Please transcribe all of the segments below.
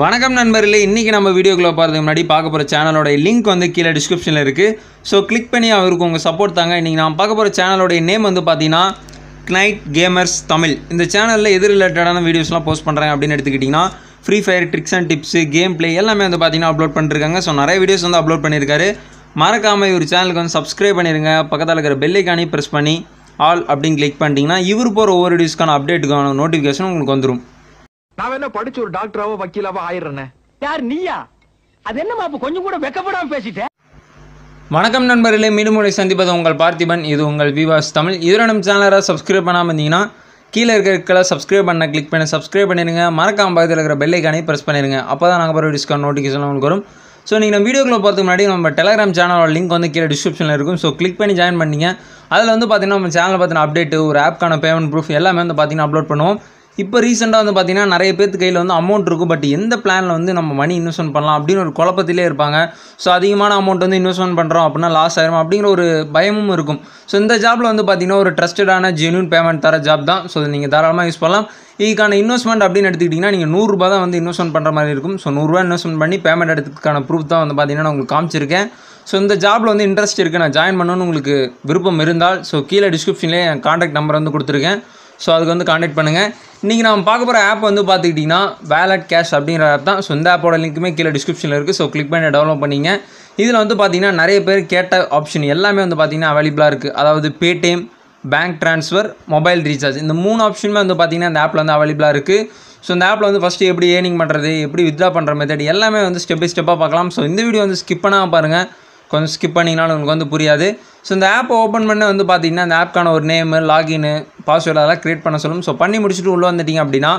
வணக்கம் நண்பர்களே இன்றைக்கி நம்ம வீடியோக்குள்ளே பார்த்துக்கு முன்னாடி பார்க்க போகிற சேனலோட லிங்க் வந்து கீழே டிஸ்கிரிப்ஷனில் இருக்குது ஸோ கிளிக் பண்ணி அவருக்கு உங்கள் சப்போர்ட் தாங்க இன்றைக்கி நான் பார்க்க போகிற சேனலோடைய நேம் வந்து பார்த்தீங்கன்னா நைட் கேமர்ஸ் தமிழ் இந்த சேனலில் எது ரிலேட்டடான வீடியோஸ்லாம் போஸ்ட் பண்ணுறாங்க அப்படின்னு எடுத்துக்கிட்டிங்கன்னா free fire tricks and tips game play எல்லாமே வந்து பார்த்தீங்கன்னா அப்லோட் பண்ணிருக்காங்க ஸோ நிறைய வீடியோஸ் வந்து அப்லோட் பண்ணியிருக்காரு மறக்காமல் இவர் சேனலுக்கு வந்து சப்ஸ்கிரைப் பண்ணிடுங்க பக்கத்தில் இருக்கிற பெல்லைக்கானி ப்ரெஸ் பண்ணி ஆல் அப்படின்னு கிளிக் பண்ணிட்டீங்கன்னா இவர் போகிற ஒவ்வொரு வீடியோஸ்க்கான அப்டேட்டுக்கான நோட்டிஃபிகேஷன் உங்களுக்கு வந்துடும் நான் என்ன படிச்சு ஒரு டாக்டராவோ வக்கீலாவோ ஆயிடுறேனே யார் நீயா அது என்னமா அப்ப கொஞ்சம் கூட வெக்கப்படாம பேசிட்டேன் வணக்கம் நண்பர்களே மீண்டும் உங்களை சந்திப்பது உங்கள் பார்த்திபன் இது உங்கள் விவாஸ் தமிழ் இதில் நம்ம சேனலை சப்ஸ்கிரைப் பண்ணாமல் இருந்தீங்கன்னா கீழே இருக்கிற சப்ஸ்கிரைப் பண்ண கிளிக் பண்ணி சப்ஸ்கிரைப் பண்ணிடுங்க மறக்காம பக்கத்தில் இருக்கிற பெல்லைக்கானே ப்ரெஸ் பண்ணிடுங்க அப்போ தான் நாங்கள் போகிற டிஸ்கவுண்ட் நோட்டிஃபிகேஷன் உங்களுக்கு வரும் ஸோ நீங்கள் நம்ம வீடியோக்குள்ள பார்த்து முன்னாடி நம்ம டெலகிராம் சேனலோட லிங்க் வந்து கீழே டிஸ்கிரிப்ஷனில் இருக்கும் ஸோ கிளிக் பண்ணி ஜாயின் பண்ணிங்க அதில் வந்து பார்த்தீங்கன்னா நம்ம சேனலில் பார்த்தீங்கன்னா அப்டேட்டு ஒரு ஆப்க்கான பேமெண்ட் ப்ரூஃப் எல்லாமே வந்து பார்த்தீங்கன்னா அப்லோட் பண்ணுவோம் இப்போ ரீசெண்டாக வந்து பார்த்திங்கன்னா நிறைய பேர்த்து கையில் வந்து அமௌண்ட் இருக்கும் பட் எந்த பிளானில் வந்து நம்ம மணி இன்வெஸ்ட்மெண்ட் பண்ணலாம் அப்படின்னு ஒரு குழப்பத்திலே இருப்பாங்க ஸோ அதிகமான அமௌண்ட் வந்து இன்வெஸ்ட்மெண்ட் பண்ணுறோம் அப்படின்னா லாஸ் ஆயிரும் அப்படிங்கிற ஒரு பயமும் இருக்கும் ஸோ இந்த ஜாப்பில் வந்து பார்த்திங்கன்னா ஒரு ட்ரஸ்டடான ஜென்யூன் பேமெண்ட் தர ஜாப் தான் ஸோ நீங்கள் தாராளமாக யூஸ் பண்ணலாம் இதுக்கான இன்வெஸ்ட்மெண்ட் அப்படின்னு எடுத்துக்கிட்டிங்கன்னா நீங்கள் நூறுரூபா தான் வந்து இன்வெஸ்ட்மெண்ட் பண்ணுற மாதிரி இருக்கும் ஸோ நூறுரூவா இன்வெஸ்ட்மெண்ட் பண்ணி பேமெண்ட் எடுத்துக்கான ப்ரூஃப் தான் வந்து பார்த்திங்கன்னா நான் உங்களுக்கு காமிச்சிருக்கேன் ஸோ இந்த ஜாப்பில் வந்து இன்ட்ரெஸ்ட் இருக்குது நான் ஜாயின் பண்ணணும்னு உங்களுக்கு விருப்பம் இருந்தால் ஸோ கீழே டிஸ்கிரிப்ஷன்லேயே என் காண்டாக்ட் நம்பர் வந்து கொடுத்துருக்கேன் ஸோ அதுக்கு வந்து காண்டாக்ட் பண்ணுங்கள் இன்றைக்கி நம்ம பார்க்க போகிற ஆப் வந்து பார்த்துக்கிட்டிங்கன்னா வேலட் கேஷ் அப்படிங்கிற ஆப் தான் ஸோ இந்த ஆப்போட லிங்க்குமே கீழே டிஸ்கிரிப்ஷனில் இருக்குது ஸோ கிளிக் பண்ணி டவுன்லோட் பண்ணிங்க இதில் வந்து பார்த்திங்கன்னா நிறைய பேர் கேட்ட ஆப்ஷன் எல்லாமே வந்து பார்த்திங்கன்னா அவைலபிளாக இருக்குது அதாவது Paytm bank transfer mobile recharge இந்த மூணு ஆப்ஷனுமே வந்து பார்த்திங்கன்னா அந்த ஆப்பில் வந்து அவைலபிளாக இருக்குது ஸோ இந்த ஆப்பில் வந்து ஃபஸ்ட்டு எப்படி ஏர்னிங் பண்ணுறது எப்படி வித்ட்ரா பண்ணுற மெத்தட் எல்லாமே வந்து ஸ்டெப் பை ஸ்டெப்பாக பார்க்கலாம் ஸோ இந்த வீடியோ வந்து ஸ்கிப் பண்ணாமல் பாருங்கள் கொஞ்சம் ஸ்கிப் பண்ணிங்கனாலும் உங்களுக்கு வந்து புரியாது ஸோ இந்த ஆப்பை ஓப்பன் பண்ண வந்து பார்த்தீங்கன்னா அந்த ஆப்க்கான ஒரு நேமு லாகின் பாஸ்வேர்டு அதெல்லாம் க்ரியேட் பண்ண சொல்லும் ஸோ பண்ணி முடிச்சுட்டு உள்ளே வந்துட்டிங்க அப்படின்னா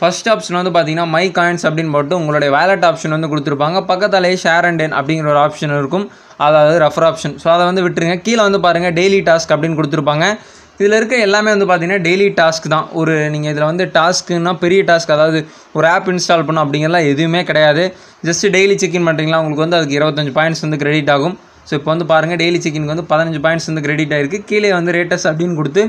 ஃபஸ்ட் ஆப்ஷன் வந்து பார்த்தீங்கன்னா மை காயின்ஸ் அப்படின்னு போட்டு உங்களுடைய வேலட் ஆப்ஷன் வந்து கொடுத்துருப்பாங்க பக்கத்தாலேயே ஷேர் அண்ட் டென் அப்படிங்கிற ஒரு ஆப்ஷன் இருக்கும் அதாவது ரெஃபர் ஆப்ஷன் ஸோ அதை வந்து விட்டுருங்க கீழே வந்து பாருங்கள் டெய்லி டாஸ்க் அப்படின்னு கொடுத்துருப்பாங்க இதில் இருக்க எல்லாமே வந்து பார்த்திங்கன்னா டெய்லி டாஸ்க் தான் ஒரு நீங்கள் இதில் வந்து டாஸ்க்குன்னா பெரிய டாஸ்க் அதாவது ஒரு ஆப் இன்ஸ்டால் பண்ணும் அப்படிங்கிறலாம் எதுவுமே கிடையாது ஜஸ்ட்டு டெய்லி செக்இன் பண்ணுறீங்களா உங்களுக்கு வந்து அதுக்கு இருபத்தஞ்சு பாயிண்ட்ஸ் வந்து கிரெடிட் ஆகும் ஸோ இப்போ வந்து பாருங்கள் டெய்லி செக்இனுக்கு வந்து பதினஞ்சு பாயிண்ட்ஸ் வந்து கிரெடிட் ஆகிருக்கு கீழே வந்து ரேட்டஸ் அப்படின்னு கொடுத்து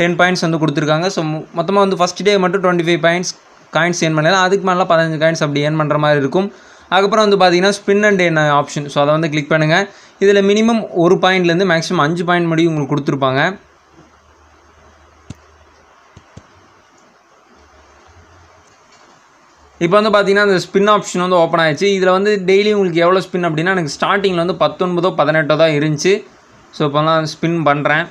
டென் பாயிண்ட்ஸ் வந்து கொடுத்துருக்காங்க ஸோ மொத்தமாக வந்து ஃபஸ்ட் டே மட்டும் டுவெண்ட்டி ஃபைவ் பாயிண்ட்ஸ் காயின்ஸ் ஏன் பண்ணலாம் அதுக்கு மேலே பதினஞ்சு காயின்ஸ் அப்படி ஏன் பண்ணுற மாதிரி இருக்கும் அதுக்கப்புறம் வந்து பார்த்தீங்கன்னா ஸ்பின் அண்ட் என்ன ஆப்ஷன் ஸோ அதை வந்து கிளிக் பண்ணுங்கள் இதில் மினிமம் ஒரு பாயிண்ட்லேருந்து மேக்ஸிமம் அஞ்சு பாயிண்ட் முடியும் உங்களுக்கு கொடுத்துருப்பாங்க இப்போ வந்து பார்த்தீங்கன்னா அந்த ஸ்பின் ஆப்ஷன் வந்து ஓப்பன் ஆயிடுச்சு இதில் வந்து டெய்லி உங்களுக்கு எவ்வளோ ஸ்பின் அப்படின்னா எனக்கு ஸ்டார்டிங்கில் வந்து பத்தொன்பதோ பதினெட்டோ தான் இருந்துச்சு ஸோ இப்போலாம் ஸ்பின் பண்ணுறேன்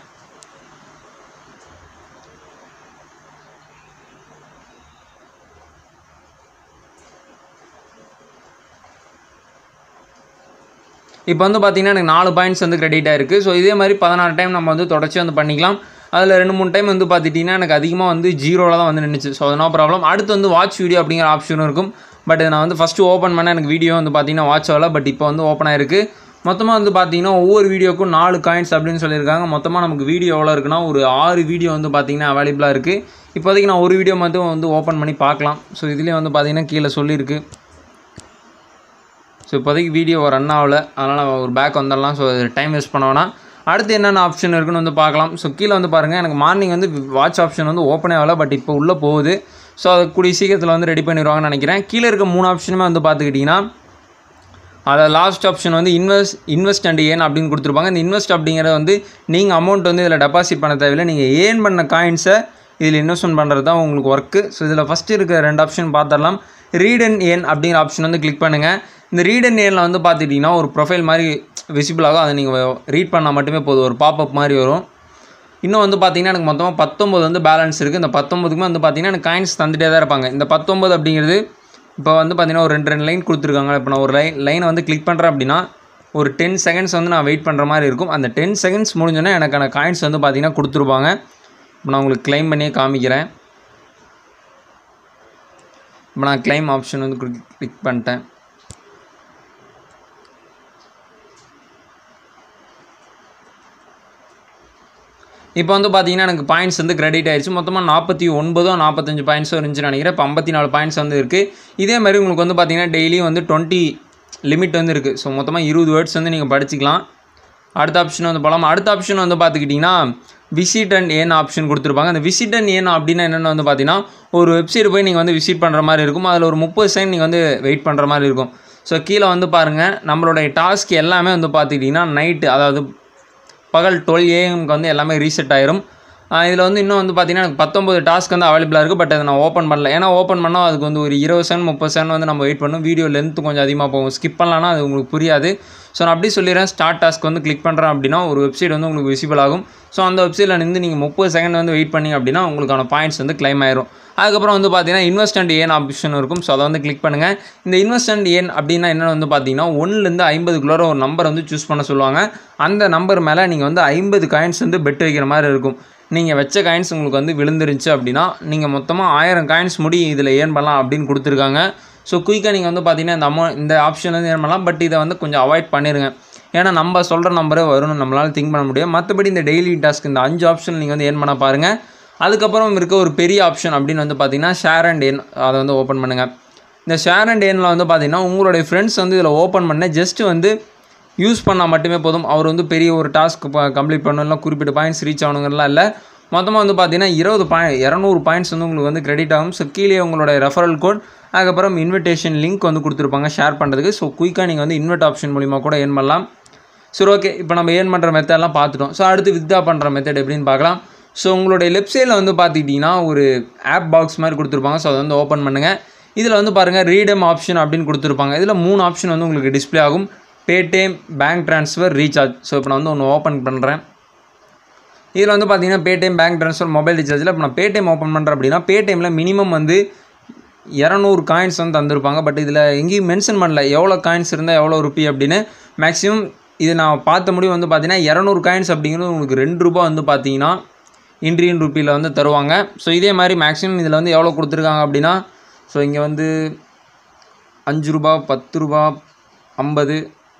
இப்போ வந்து பார்த்திங்கன்னா எனக்கு நாலு பாயிண்ட்ஸ் வந்து கிரெடிட் ஆயிருக்கு ஸோ இதே மாதிரி பதினாறு டைம் நம்ம வந்து தொடர்ச்சி வந்து பண்ணிக்கலாம் அதில் ரெண்டு மூணு டைம் வந்து பார்த்துட்டிங்கன்னா எனக்கு அதிகமாக வந்து ஜீரோவில் தான் வந்து நின்றுச்சு ஸோ அது நோ ப்ராப்ளம் அடுத்து வந்து வாட்ச் வீடியோ அப்படிங்கிற ஆப்ஷனும் இருக்கும் பட் நான் வந்து ஃபஸ்ட்டு ஓப்பன் பண்ணால் எனக்கு வீடியோ வந்து பார்த்திங்கன்னா வாட்ச் ஆகல பட் இப்போ வந்து ஓப்பன் ஆயிருக்கு மொத்தமாக வந்து பார்த்திங்கன்னா ஒவ்வொரு வீடியோக்கும் நாலு காயின்ஸ் அப்படின்னு சொல்லியிருக்காங்க மொத்தமாக நமக்கு வீடியோ எவ்வளோ இருக்குன்னா ஒரு ஆறு வீடியோ வந்து பார்த்திங்கன்னா அவைலபிளாக இருக்குது இப்போதைக்கு நான் ஒரு வீடியோ மட்டும் வந்து ஓப்பன் பண்ணி பார்க்கலாம் ஸோ இதுலேயே வந்து பார்த்திங்கன்னா கீழே சொல்லியிருக்கு ஸோ இப்போதைக்கு வீடியோ ரன் ஆகலை அதனால் ஒரு பேக் வந்துடலாம் ஸோ டைம் வேஸ்ட் பண்ணோன்னா அடுத்து என்னென்ன ஆப்ஷன் இருக்குன்னு வந்து பார்க்கலாம் ஸோ கீழே வந்து பாருங்கள் எனக்கு மார்னிங் வந்து வாட்ச் ஆப்ஷன் வந்து ஓப்பனே ஆகலை பட் இப்போ உள்ளே போகுது ஸோ அதை கூடிய சீக்கிரத்தில் வந்து ரெடி பண்ணிடுவாங்கன்னு நினைக்கிறேன் கீழே இருக்க மூணு ஆப்ஷனுமே வந்து பார்த்துக்கிட்டிங்கன்னா அதை லாஸ்ட் ஆப்ஷன் வந்து இன்வெஸ்ட் இன்வெஸ்ட் அண்ட் ஏன் அப்படின்னு கொடுத்துருப்பாங்க இந்த இன்வெஸ்ட் அப்படிங்கிறத வந்து நீங்கள் அமௌண்ட் வந்து இதில் டெபாசிட் பண்ண தேவையில்லை நீங்கள் ஏன் பண்ண காயின்ஸை இதில் இன்வெஸ்ட்மெண்ட் பண்ணுறது தான் உங்களுக்கு ஒர்க்கு ஸோ இதில் ஃபஸ்ட்டு இருக்கிற ரெண்டு ஆப்ஷன் பார்த்துடலாம் ரீட் அண்ட் ஏன் அப்படிங்கிற ஆப்ஷன் வந்து கிளிக் பண்ணுங்கள் இந்த ரீட் அண்ட் ஏனில் வந்து பார்த்துட்டிங்கன்னா ஒரு ப்ரொஃபைல் மாதிரி விசிபிள் ஆகும் அதை நீங்கள் ரீட் பண்ணால் மட்டுமே போதும் ஒரு பாப்பப் மாதிரி வரும் இன்னும் வந்து பார்த்திங்கன்னா எனக்கு மொத்தமாக பத்தொம்பது வந்து பேலன்ஸ் இருக்குது இந்த பத்தொம்பதுக்குமே வந்து பார்த்திங்கன்னா எனக்கு காயின்ஸ் தந்துகிட்டே தான் இருப்பாங்க இந்த பத்தொம்பது அப்படிங்கிறது இப்போ வந்து பார்த்திங்கன்னா ஒரு ரெண்டு ரெண்டு லைன் கொடுத்துருக்காங்க இப்போ நான் ஒரு லைன் லைனை வந்து கிளிக் பண்ணுறேன் அப்படின்னா ஒரு டென் செகண்ட்ஸ் வந்து நான் வெயிட் பண்ணுற மாதிரி இருக்கும் அந்த டென் செகண்ட்ஸ் முடிஞ்சோன்னா எனக்கான காயின்ஸ் வந்து பார்த்திங்கன்னா கொடுத்துருப்பாங்க இப்போ நான் உங்களுக்கு கிளைம் பண்ணியே காமிக்கிறேன் இப்போ நான் கிளைம் ஆப்ஷன் வந்து கிளிக் பண்ணிட்டேன் இப்போ வந்து பார்த்தீங்கன்னா எனக்கு பாயிண்ட்ஸ் வந்து கிரெடிட் ஆயிடுச்சு மொத்தமாக நாற்பத்தி ஒன்பதோ நாற்பத்தஞ்சு பாயிண்ட்ஸோ இருந்துச்சுன்னு நினைக்கிறேன் இப்போ ஐம்பத்தி நாலு பாயிண்ட்ஸ் வந்து இருக்குது இதே மாதிரி உங்களுக்கு வந்து பார்த்தீங்கன்னா டெய்லியும் வந்து டுவெண்ட்டி லிமிட் வந்து இருக்குது ஸோ மொத்தமாக இருபது வேர்ட்ஸ் வந்து நீங்கள் படிச்சிக்கலாம் அடுத்த ஆப்ஷன் வந்து போகலாம் அடுத்த ஆப்ஷன் வந்து பார்த்துக்கிட்டிங்கன்னா விசிட் அண்ட் ஏன் ஆப்ஷன் கொடுத்துருப்பாங்க அந்த விசிட் அண்ட் ஏன் அப்படின்னா என்னென்னு வந்து பார்த்தீங்கன்னா ஒரு வெப்சைட் போய் நீங்கள் வந்து விசிட் பண்ணுற மாதிரி இருக்கும் அதில் ஒரு முப்பது செகண்ட் நீங்கள் வந்து வெயிட் பண்ணுற மாதிரி இருக்கும் ஸோ கீழே வந்து பாருங்கள் நம்மளுடைய டாஸ்க் எல்லாமே வந்து பார்த்துக்கிட்டிங்கன்னா நைட்டு அதாவது பகல் டுவெல் ஏஎம்க்கு வந்து எல்லாமே ரீசெட் ஆயிரும் இதில் வந்து இன்னும் வந்து பார்த்திங்கன்னா எனக்கு பத்தொம்பது டாஸ்க் வந்து அவைலபிளாக இருக்குது பட் அதை நான் ஓப்பன் பண்ணல ஏன்னா ஓப்பன் பண்ணால் அதுக்கு வந்து ஒரு இருபது செகண்ட் முப்பது செகண்ட் வந்து நம்ம வெயிட் பண்ணணும் வீடியோ லென்த்து கொஞ்சம் அதிகமாக போகும் ஸ்கிப் பண்ணலான்னா அது உங்களுக்கு புரியாது ஸோ நான் அப்படி சொல்லிடுறேன் ஸ்டார்ட் டாஸ்க் வந்து கிளிக் பண்ணுறேன் அப்படின்னா ஒரு வெப்சைட் வந்து உங்களுக்கு விசிபிள் ஆகும் ஸோ அந்த வெப்சைட்டில் நின்று நீங்கள் முப்பது செகண்ட் வந்து வெயிட் பண்ணி அப்படின்னா உங்களுக்கான பாயிண்ட்ஸ் வந்து கிளைம் ஆயிரும் அதுக்கப்புறம் வந்து பார்த்தீங்கன்னா இன்வெஸ்ட் அண்ட் ஏன் ஆப்ஷன் இருக்கும் ஸோ அதை வந்து கிளிக் பண்ணுங்கள் இந்த இன்வெஸ்ட் அண்ட் ஏன் அப்படின்னா என்னென்னு வந்து பார்த்தீங்கன்னா ஒன்றுலேருந்து ஐம்பதுக்குள்ளார ஒரு நம்பர் வந்து சூஸ் பண்ண சொல்லுவாங்க அந்த நம்பர் மேலே நீங்கள் வந்து ஐம்பது காயின்ஸ் வந்து பெட் வைக்கிற மாதிரி இருக்கும் நீங்கள் வச்ச காயின்ஸ் உங்களுக்கு வந்து விழுந்துருச்சு அப்படின்னா நீங்கள் மொத்தமாக ஆயிரம் காயின்ஸ் முடி இதில் ஏன் பண்ணலாம் அப்படின்னு கொடுத்துருக்காங்க ஸோ குயிக்காக நீங்கள் வந்து பார்த்தீங்கன்னா இந்த அமௌண்ட் இந்த ஆப்ஷன் வந்து பண்ணலாம் பட் இதை வந்து கொஞ்சம் அவாய்ட் பண்ணிடுங்க ஏன்னா நம்ம சொல்கிற நம்பரே வரும்னு நம்மளால் திங்க் பண்ண முடியும் மற்றபடி இந்த டெய்லி டாஸ்க் இந்த அஞ்சு ஆப்ஷன் நீங்கள் வந்து ஏன் பண்ண பாருங்கள் அதுக்கப்புறம் இருக்க ஒரு பெரிய ஆப்ஷன் அப்படின்னு வந்து பார்த்தீங்கன்னா ஷேர் அண்ட் ஏன் அதை வந்து ஓப்பன் பண்ணுங்கள் இந்த ஷேர் அண்ட் ஏனில் வந்து பார்த்தீங்கன்னா உங்களுடைய ஃப்ரெண்ட்ஸ் வந்து இதில் ஓப்பன் பண்ண ஜஸ்ட்டு வந்து யூஸ் பண்ணால் மட்டுமே போதும் அவர் வந்து பெரிய ஒரு டாஸ்க் கம்ப்ளீட் பண்ணணும்லாம் குறிப்பிட்ட பாயிண்ட்ஸ் ரீச் ஆகணுங்கிறலாம் இல்லை மொத்தமாக வந்து பார்த்தீங்கன்னா இருபது பாயிண்ட் இரநூறு பாயிண்ட்ஸ் வந்து உங்களுக்கு வந்து கிரெடிட் ஆகும் ஸோ கீழே உங்களுடைய ரெஃபரல் கோட் அதுக்கப்புறம் இன்விடேஷன் லிங்க் வந்து கொடுத்துருப்பாங்க ஷேர் பண்ணுறதுக்கு ஸோ குயிக்காக நீங்கள் வந்து இன்வெர்ட் ஆப்ஷன் மூலிமா கூட ஏன் பண்ணலாம் சரி ஓகே இப்போ நம்ம ஏர்ன் பண்ணுற மெத்தடெலாம் பார்த்துட்டோம் ஸோ அடுத்து வித்ரா பண்ணுற மெத்தட் எப்படின்னு பார்க்கலாம் ஸோ உங்களுடைய லெஃப்ட் சைடில் வந்து பார்த்துக்கிட்டிங்கன்னா ஒரு ஆப் பாக்ஸ் மாதிரி கொடுத்துருப்பாங்க ஸோ அதை வந்து ஓப்பன் பண்ணுங்கள் இதில் வந்து பாருங்கள் ரீடம் ஆப்ஷன் அப்படின்னு கொடுத்துருப்பாங்க இதில் மூணு ஆப்ஷன் வந்து உங்களுக்கு டிஸ்பிளே ஆகும் Paytm bank transfer recharge so இப்போ நான் வந்து ஒன்று ஓப்பன் பண்ணுறேன் இதில் வந்து பார்த்தீங்கன்னா பேடிஎம் பேங்க் ட்ரான்ஸ்ஃபர் மொபைல் ரீசார்ஜில் இப்போ நான் பேடிஎம் ஓப்பன் பண்ணுறேன் அப்படின்னா பேடிஎம்மில் மினிமம் வந்து இரநூறு காயின்ஸ் வந்து தந்திருப்பாங்க பட் இதில் எங்கேயும் மென்ஷன் பண்ணல எவ்வளோ காயின்ஸ் இருந்தால் எவ்வளோ ருப்பி அப்படின்னு மேக்ஸிமம் இது நான் பார்த்த முடிவு வந்து பார்த்தீங்கன்னா இரநூறு காயின்ஸ் அப்படிங்கிறது உங்களுக்கு ரெண்டு ரூபா வந்து பார்த்தீங்கன்னா இன்ட்ரியன் ருப்பியில் வந்து தருவாங்க ஸோ இதே மாதிரி மேக்ஸிமம் இதில் வந்து எவ்வளோ கொடுத்துருக்காங்க அப்படின்னா ஸோ இங்கே வந்து அஞ்சு ரூபா பத்து ரூபா ஐம்பது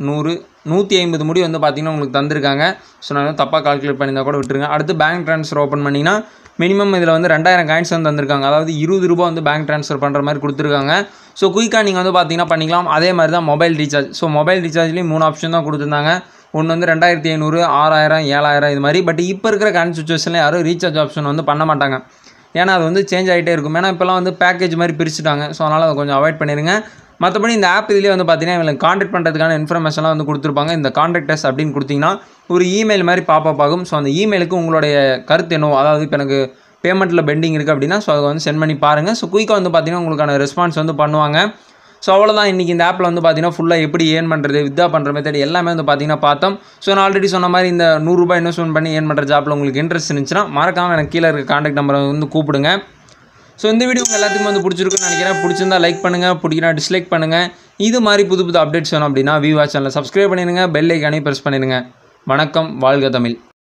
நூறு நூற்றி ஐம்பது முடி வந்து பார்த்திங்கன்னா உங்களுக்கு தந்திருக்காங்க ஸோ நான் வந்து தப்பாக கால்குலேட் பண்ணியிருந்தால் கூட விட்டுருங்க அடுத்து பேங்க் ட்ரான்ஸ்ஃபர் ஓப்பன் பண்ணிங்கன்னா மினிமம் இதில் வந்து ரெண்டாயிரம் காயின்ஸ் வந்து தந்திருக்காங்க அதாவது இருபது ரூபா வந்து பேங்க் ட்ரான்ஸ்ஃபர் பண்ணுற மாதிரி கொடுத்துருக்காங்க ஸோ குயிக்காக நீங்கள் வந்து பார்த்தீங்கன்னா பண்ணிக்கலாம் அதே மாதிரி தான் மொபைல் ரீசார்ஜ் ஸோ மொபைல் ரீசார்ஜ்லேயும் மூணு ஆப்ஷன் தான் கொடுத்துருந்தாங்க ஒன்று வந்து ரெண்டாயிரத்தி ஐநூறு ஆறாயிரம் ஏழாயிரம் இது மாதிரி பட் இப்போ இருக்கிற கரண்ட் சுச்சுவேஷனில் யாரும் ரீசார்ஜ் ஆப்ஷன் வந்து பண்ண மாட்டாங்க ஏன்னா அது வந்து சேஞ்ச் ஆகிட்டே இருக்கும் ஏன்னா இப்போலாம் வந்து பேக்கேஜ் மாதிரி பிரிச்சுட்டாங்க ஸோ அதனால் அதை கொஞ்சம் அவாய்ட் பண்ணிடுங்க மற்றபடி இந்த ஆப் இதிலே வந்து பார்த்தீங்கன்னா இவங்களை காண்டாக்ட் பண்ணுறதுக்கான இன்ஃபர்மேஷன்லாம் வந்து கொடுத்துருப்பாங்க இந்த காண்டாக்டர்ஸ் அப்படின்னு கொடுத்தீங்கன்னா ஒரு இமெயில் மாதிரி பாப்பா ஆகும் ஸோ அந்த இமெயிலுக்கு உங்களுடைய கருத்து என்னவோ அதாவது இப்போ எனக்கு பேமெண்ட்டில் பெண்டிங் இருக்குது அப்படின்னா ஸோ அதை வந்து சென்ட் பண்ணி பாருங்கள் ஸோ குயிக்காக வந்து பார்த்தீங்கன்னா உங்களுக்கான ரெஸ்பான்ஸ் வந்து பண்ணுவாங்க ஸோ அவ்வளோதான் இன்றைக்கி இந்த ஆப்பில் வந்து பார்த்திங்கன்னா ஃபுல்லாக எப்படி ஏன் பண்ணுறது வித்தா பண்ணுற மெத்தட் எல்லாமே வந்து பார்த்தீங்கன்னா பார்த்தோம் ஸோ நான் ஆல்ரெடி சொன்ன மாதிரி இந்த நூறுரூபா இன்வெஸ்ட்மெண்ட் பண்ணி ஏன் பண்ணுற ஜாப்பில் உங்களுக்கு இன்ட்ரெஸ்ட் இருந்துச்சுன்னா மறக்காமல் எனக்கு கீழே இருக்க காண்டாக்ட் நம்பரை வந்து கூப்பிடுங்க ஸோ இந்த வீடியோ உங்கள் எல்லாத்துக்கும் வந்து பிடிச்சிருக்குன்னு நினைக்கிறேன் பிடிச்சிருந்தா லைக் பண்ணுங்கள் பிடிக்கிறா டிஸ்லைக் பண்ணுங்கள் இது மாதிரி புது புது அப்டேட்ஸ் வேணும் அப்படின்னா விவா சேனலில் சப்ஸ்கிரைப் பண்ணிடுங்க பெல் ஐக்கானே ப்ரெஸ் பண்ணிடுங்க வணக்கம் வாழ்க தமிழ்